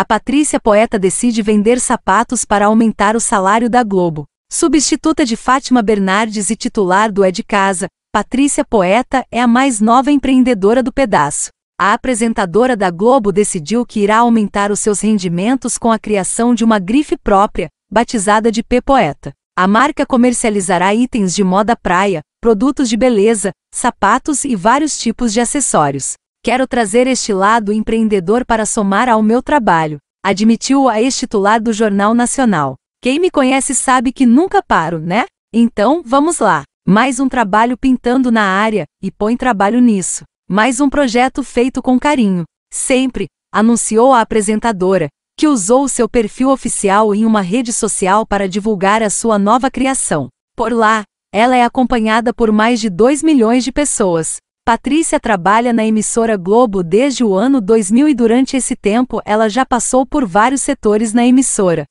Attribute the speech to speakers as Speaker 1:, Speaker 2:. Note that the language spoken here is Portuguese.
Speaker 1: a Patrícia Poeta decide vender sapatos para aumentar o salário da Globo. Substituta de Fátima Bernardes e titular do É de Casa, Patrícia Poeta é a mais nova empreendedora do pedaço. A apresentadora da Globo decidiu que irá aumentar os seus rendimentos com a criação de uma grife própria, batizada de P Poeta. A marca comercializará itens de moda praia, produtos de beleza, sapatos e vários tipos de acessórios. Quero trazer este lado empreendedor para somar ao meu trabalho, admitiu a ex-titular do Jornal Nacional. Quem me conhece sabe que nunca paro, né? Então, vamos lá. Mais um trabalho pintando na área, e põe trabalho nisso. Mais um projeto feito com carinho. Sempre, anunciou a apresentadora, que usou seu perfil oficial em uma rede social para divulgar a sua nova criação. Por lá, ela é acompanhada por mais de 2 milhões de pessoas. Patrícia trabalha na emissora Globo desde o ano 2000 e durante esse tempo ela já passou por vários setores na emissora.